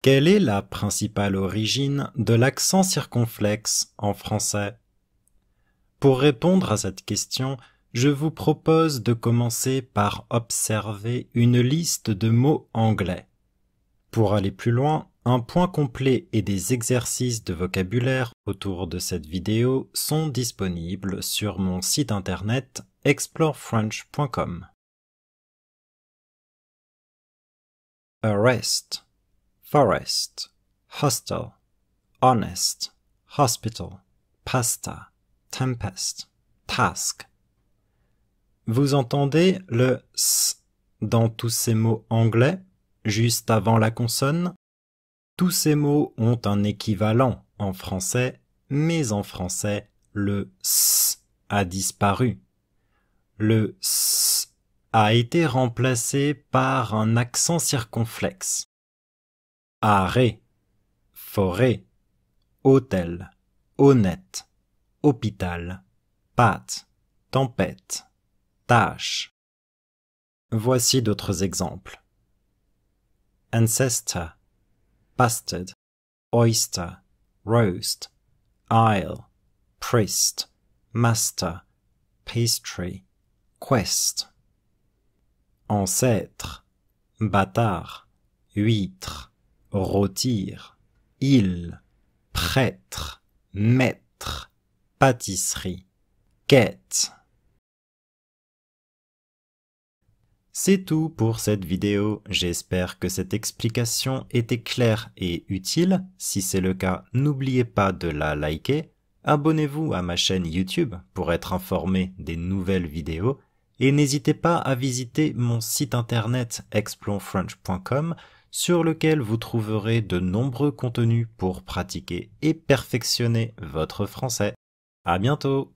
Quelle est la principale origine de l'accent circonflexe en français Pour répondre à cette question, je vous propose de commencer par observer une liste de mots anglais. Pour aller plus loin, un point complet et des exercices de vocabulaire autour de cette vidéo sont disponibles sur mon site internet explorefrench.com forest, hostel, honest, hospital, pasta, tempest, task. Vous entendez le s dans tous ces mots anglais, juste avant la consonne Tous ces mots ont un équivalent en français, mais en français, le s a disparu. Le s a été remplacé par un accent circonflexe arrêt, forêt, hôtel, honnête, hôpital, pâte, tempête, tâche. Voici d'autres exemples. Ancestor, bastard, oyster, roast, isle, priest, master, pastry, quest. Ancêtre, bâtard, huître, rôtir, il prêtre, maître, pâtisserie, quête. C'est tout pour cette vidéo, j'espère que cette explication était claire et utile, si c'est le cas n'oubliez pas de la liker, abonnez-vous à ma chaîne YouTube pour être informé des nouvelles vidéos, et n'hésitez pas à visiter mon site internet explonfrench.com sur lequel vous trouverez de nombreux contenus pour pratiquer et perfectionner votre français. À bientôt!